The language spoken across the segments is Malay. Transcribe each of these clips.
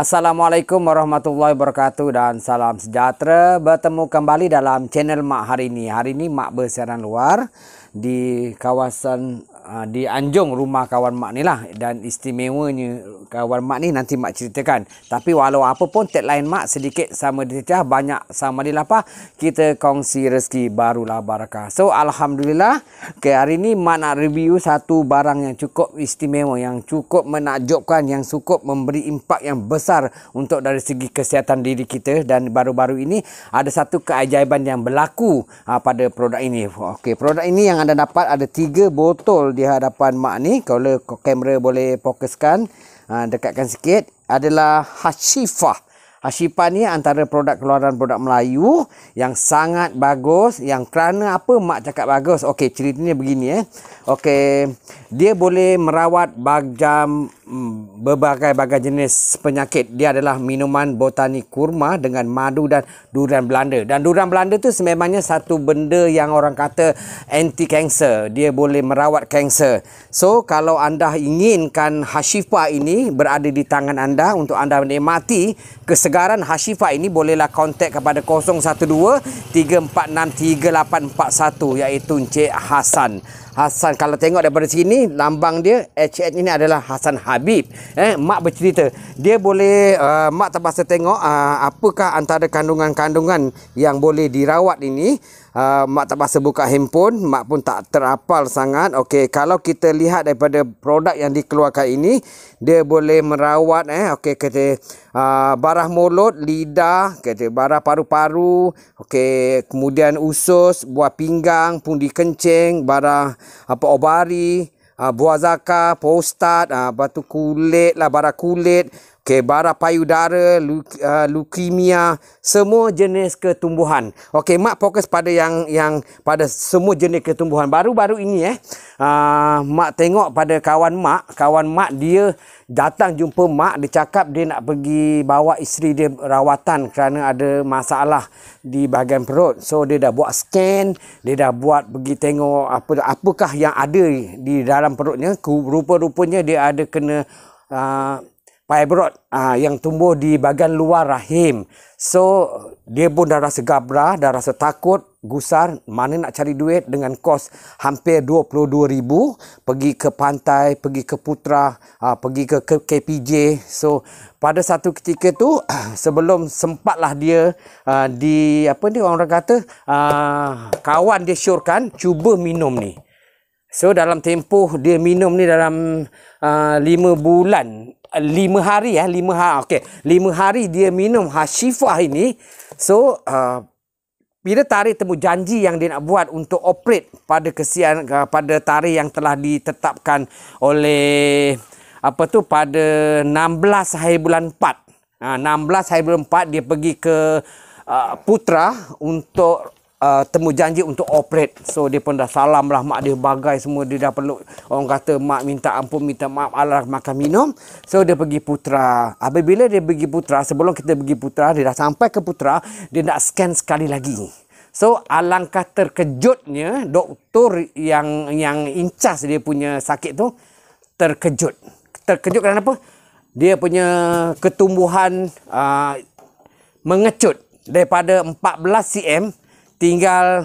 Assalamualaikum warahmatullahi wabarakatuh dan salam sejahtera bertemu kembali dalam channel Mak hari ini. Hari ini Mak bersiaran luar di kawasan ah, di Anjung rumah kawan Mak ni lah dan istimewanya kawan mak ni nanti mak ceritakan. Tapi walau apa pun tagline mak sedikit sama dititah banyak sama di lapar kita kongsi rezeki barulah barakah. So alhamdulillah ke okay, hari ni mak nak review satu barang yang cukup istimewa yang cukup menakjubkan yang cukup memberi impak yang besar untuk dari segi kesihatan diri kita dan baru-baru ini ada satu keajaiban yang berlaku ha, pada produk ini. Okey, produk ini yang anda dapat ada tiga botol di hadapan mak ni kalau kamera boleh fokuskan ha, dekatkan sikit adalah Hashifah. Hashifah ni antara produk keluaran produk Melayu yang sangat bagus yang kerana apa mak cakap bagus. Okey, ceritanya begini eh. Okey, dia boleh merawat bagjam Mm, berbagai-bagai jenis penyakit. Dia adalah minuman botani kurma dengan madu dan durian Belanda. Dan durian Belanda tu sememangnya satu benda yang orang kata anti kanser. Dia boleh merawat kanser. So kalau anda inginkan Hashifa ini berada di tangan anda untuk anda menikmati kesegaran Hashifa ini bolehlah kontak kepada 012 346 3841 iaitu Encik Hasan. Hasan kalau tengok daripada sini lambang dia HN ini adalah Hasan Habib eh mak bercerita dia boleh uh, mak terpaksa tengok uh, apakah antara kandungan-kandungan yang boleh dirawat ini uh, mak terpaksa buka handphone mak pun tak terapal sangat okey kalau kita lihat daripada produk yang dikeluarkan ini dia boleh merawat eh okey kata uh, barah mulut lidah kata barah paru-paru okey kemudian usus buah pinggang pundi kencing barah apa obari, uh, buah zakar, postat, uh, ah, batu kulit lah, barak kulit, Okey, bara payudara, ah, leukemia, semua jenis ketumbuhan. Okey, mak fokus pada yang yang pada semua jenis ketumbuhan baru-baru ini eh. Uh, mak tengok pada kawan mak, kawan mak dia datang jumpa mak, dia cakap dia nak pergi bawa isteri dia rawatan kerana ada masalah di bahagian perut. So dia dah buat scan, dia dah buat pergi tengok apa apakah yang ada di dalam perutnya. Rupa-rupanya dia ada kena uh, fibroid uh, yang tumbuh di bahagian luar rahim. So dia pun dah rasa gabrah, dah rasa takut, gusar, mana nak cari duit dengan kos hampir 22,000 pergi ke pantai, pergi ke Putra, uh, pergi ke KPJ. So pada satu ketika tu sebelum sempatlah dia uh, di apa ni orang kata uh, kawan dia syorkan cuba minum ni. So dalam tempoh dia minum ni dalam uh, 5 bulan lima hari ya, lima hari. Okey, lima hari dia minum Hashifah ini. So, uh, bila tarikh temu janji yang dia nak buat untuk operate pada kesian uh, pada tarikh yang telah ditetapkan oleh apa tu pada 16 hari bulan 4. Uh, 16 hari bulan 4 dia pergi ke uh, Putra untuk uh, temu janji untuk operate so dia pun dah salam lah mak dia bagai semua dia dah perlu orang kata mak minta ampun minta maaf alah makan minum so dia pergi putra bila dia pergi putra sebelum kita pergi putra dia dah sampai ke putra dia nak scan sekali lagi So alangkah terkejutnya doktor yang yang incas dia punya sakit tu terkejut. Terkejut kerana apa? Dia punya ketumbuhan uh, mengecut daripada 14 cm tinggal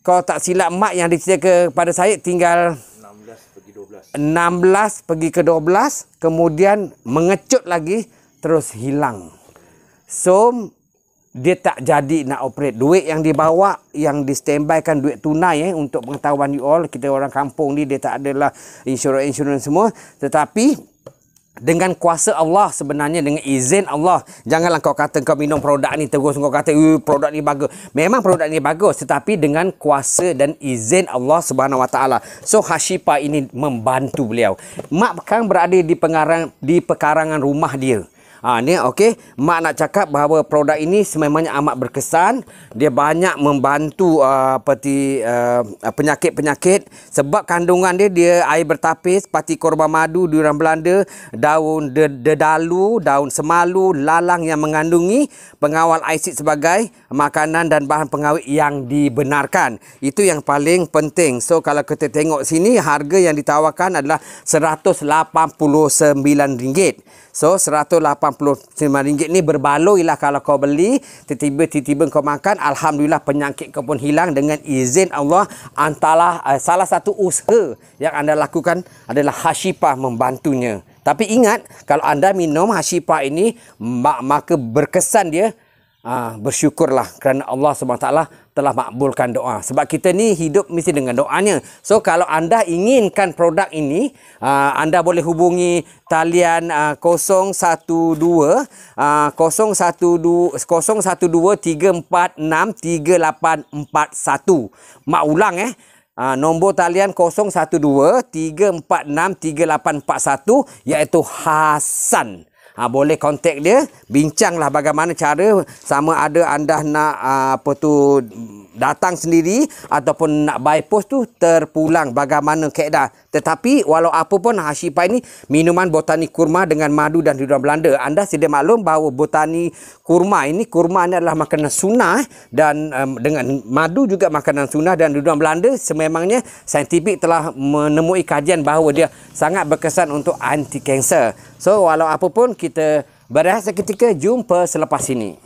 kalau tak silap mak yang dia ke pada saya tinggal 16 pergi 12 16 pergi ke 12 kemudian mengecut lagi terus hilang so dia tak jadi nak operate duit yang dibawa yang di standbykan duit tunai eh untuk pengetahuan you all kita orang kampung ni dia tak adalah insurans-insurans semua tetapi dengan kuasa Allah sebenarnya dengan izin Allah janganlah kau kata kau minum produk ni terus kau kata eh, produk ni bagus memang produk ni bagus tetapi dengan kuasa dan izin Allah Subhanahu Wa Taala so Hashifa ini membantu beliau mak kan berada di pengarang di pekarangan rumah dia Ha ni okey, mak nak cakap bahawa produk ini sememangnya amat berkesan, dia banyak membantu uh, uh penyakit-penyakit uh, sebab kandungan dia dia air bertapis, pati korba madu, durian Belanda, daun dedalu, daun semalu, lalang yang mengandungi pengawal asid sebagai makanan dan bahan pengawet yang dibenarkan. Itu yang paling penting. So kalau kita tengok sini harga yang ditawarkan adalah RM189. So RM185 ni berbaloi lah kalau kau beli. Tiba-tiba kau makan. Alhamdulillah penyakit kau pun hilang. Dengan izin Allah. Antara uh, eh, salah satu usaha yang anda lakukan adalah Hashipa membantunya. Tapi ingat kalau anda minum Hashipa ini mak maka berkesan dia. Uh, bersyukurlah kerana Allah SWT telah makbulkan doa. Sebab kita ni hidup mesti dengan doanya. So kalau anda inginkan produk ini, uh, anda boleh hubungi talian uh, 012 uh, 012 0123463841. Mak ulang eh. Uh, nombor talian 012 346 3841 iaitu Hasan ha, boleh kontak dia bincanglah bagaimana cara sama ada anda nak ha, apa tu datang sendiri ataupun nak buy post tu terpulang bagaimana keadaan tetapi walau apa pun Hashi Pai ni minuman botani kurma dengan madu dan hidup Belanda anda sedia maklum bahawa botani kurma ini kurma ini adalah makanan sunnah eh, dan um, dengan madu juga makanan sunnah dan hidup Belanda sememangnya saintifik telah menemui kajian bahawa dia sangat berkesan untuk anti kanser. so walau apa pun kita berehat seketika jumpa selepas ini.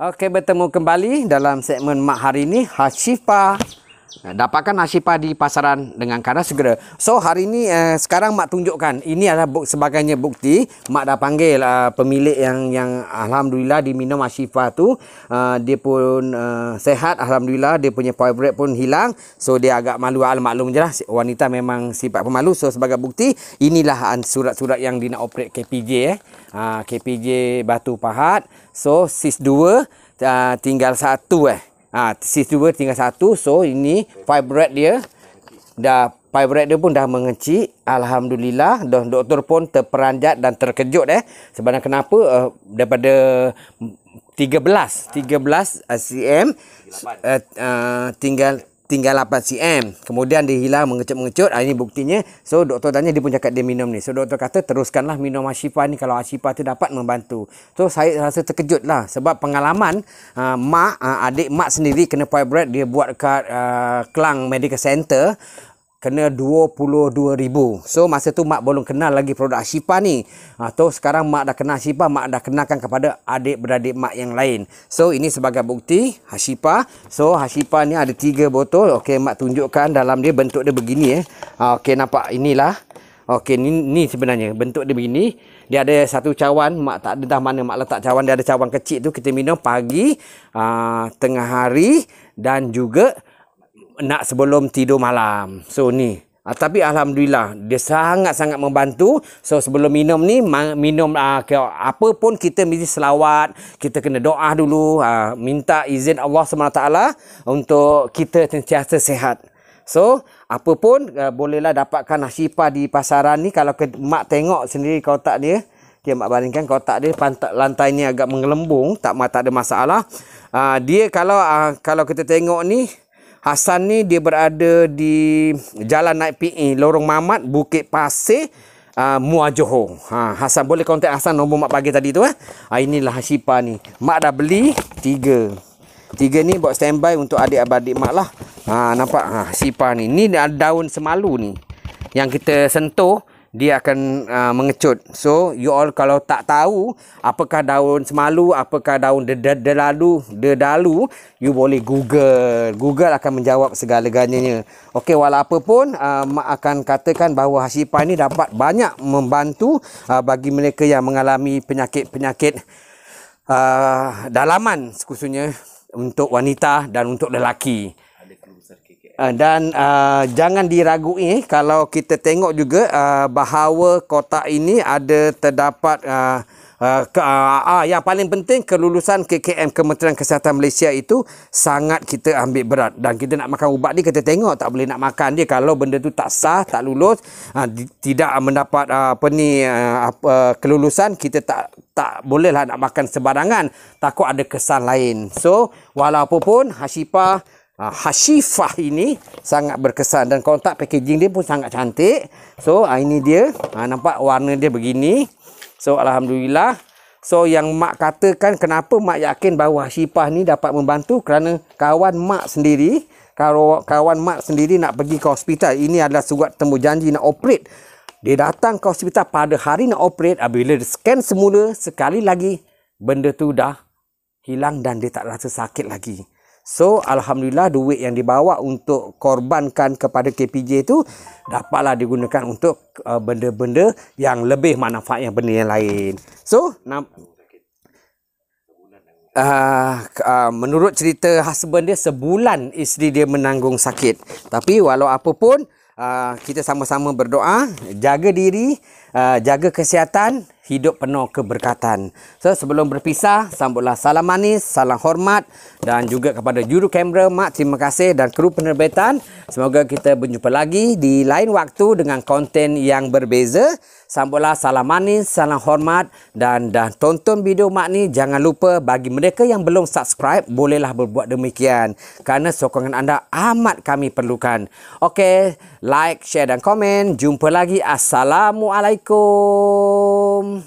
Okey bertemu kembali dalam segmen mak hari ini Hashifa dapatkan nasib padi pasaran dengan cara segera. So hari ini uh, sekarang mak tunjukkan ini adalah buk, sebagainya bukti mak dah panggil uh, pemilik yang yang alhamdulillah diminum Ashifa tu uh, dia pun uh, sehat alhamdulillah dia punya fibroid pun hilang. So dia agak malu al maklum lah wanita memang sifat pemalu. So sebagai bukti inilah surat-surat yang dinak operate KPJ eh. Uh, ah, KPJ Batu Pahat. So sis dua uh, tinggal satu eh. Ha, sis dua tinggal satu. So, ini fibroid dia. Dah, fibroid dia pun dah mengecik. Alhamdulillah. Dan doktor pun terperanjat dan terkejut eh. Sebenarnya kenapa? Uh, daripada 13. 13 cm. Uh, uh, tinggal tinggal 8 cm kemudian dia hilang mengecut-mengecut ah, ini buktinya so doktor tanya dia pun cakap dia minum ni so doktor kata teruskanlah minum Ashifa ni kalau Ashifa tu dapat membantu so saya rasa terkejut lah sebab pengalaman uh, mak uh, adik mak sendiri kena fibroid dia buat kat uh, Kelang Medical Center kena 22000 so masa tu mak belum kenal lagi produk Shipa ni atau ah, ha, sekarang mak dah kenal Shipa mak dah kenalkan kepada adik-beradik mak yang lain so ini sebagai bukti Shipa so Shipa ni ada tiga botol okey mak tunjukkan dalam dia bentuk dia begini eh ha, okey nampak inilah okey ni ni sebenarnya bentuk dia begini dia ada satu cawan mak tak ada dah mana mak letak cawan dia ada cawan kecil tu kita minum pagi ha, tengah hari dan juga nak sebelum tidur malam. So ni. Uh, tapi alhamdulillah dia sangat-sangat membantu. So sebelum minum ni minum uh, apa pun kita mesti selawat, kita kena doa dulu uh, minta izin Allah SWT untuk kita sentiasa sihat. So apa pun uh, bolehlah dapatkan nasipah di pasaran ni kalau ke, mak tengok sendiri kotak dia dia mak bandingkan kotak dia pantat lantai ni agak mengelembung tak tak ada masalah. Uh, dia kalau uh, kalau kita tengok ni Hasan ni dia berada di Jalan Naik PE Lorong Mamat Bukit Pasir uh, Muar Johor ha, Hasan boleh kontak Hasan Nombor Mak pagi tadi tu eh? ha, Inilah Hashipa ni Mak dah beli Tiga Tiga ni buat standby Untuk adik-adik mak lah ha, Nampak ha, Hashipa ni Ni daun semalu ni Yang kita sentuh dia akan uh, mengecut. So you all kalau tak tahu apakah daun semalu, apakah daun dedalu, dedalu, you boleh Google. Google akan menjawab segala-galanya. Okey, walaupun uh, mak akan katakan bahawa hasipan ini dapat banyak membantu uh, bagi mereka yang mengalami penyakit-penyakit uh, dalaman khususnya untuk wanita dan untuk lelaki. Ah, dan uh, jangan diragui eh, kalau kita tengok juga uh, bahawa kota ini ada terdapat uh, Uh, ke, uh, uh, yang paling penting kelulusan KKM Kementerian Kesihatan Malaysia itu sangat kita ambil berat dan kita nak makan ubat ni kita tengok tak boleh nak makan dia kalau benda tu tak sah tak lulus uh, di, tidak mendapat uh, apa ni uh, uh, kelulusan kita tak tak bolehlah nak makan sebarangan takut ada kesan lain so walaupun Hashipa Ah, Hashifah ini sangat berkesan dan kontak packaging dia pun sangat cantik. So ah, ini dia ah, nampak warna dia begini. So alhamdulillah. So yang mak katakan kenapa mak yakin bahawa Hashifah ni dapat membantu kerana kawan mak sendiri kalau kawan mak sendiri nak pergi ke hospital ini adalah surat temu janji nak operate. Dia datang ke hospital pada hari nak operate apabila dia scan semula sekali lagi benda tu dah hilang dan dia tak rasa sakit lagi. So Alhamdulillah duit yang dibawa untuk korbankan kepada KPJ itu dapatlah digunakan untuk uh, benda-benda uh, yang lebih manfaatnya benda yang lain. So Uh, uh, menurut cerita husband dia sebulan isteri dia menanggung sakit tapi walau apapun uh, ah, kita sama-sama berdoa jaga diri Ah, jaga kesihatan, hidup penuh keberkatan. So, sebelum berpisah, sambutlah salam manis, salam hormat dan juga kepada juru kamera Mak, terima kasih dan kru penerbitan. Semoga kita berjumpa lagi di lain waktu dengan konten yang berbeza. Sambutlah salam manis, salam hormat dan dah tonton video Mak ni, jangan lupa bagi mereka yang belum subscribe, bolehlah berbuat demikian. Kerana sokongan anda amat kami perlukan. Okey, like, share dan komen. Jumpa lagi. Assalamualaikum. Michael.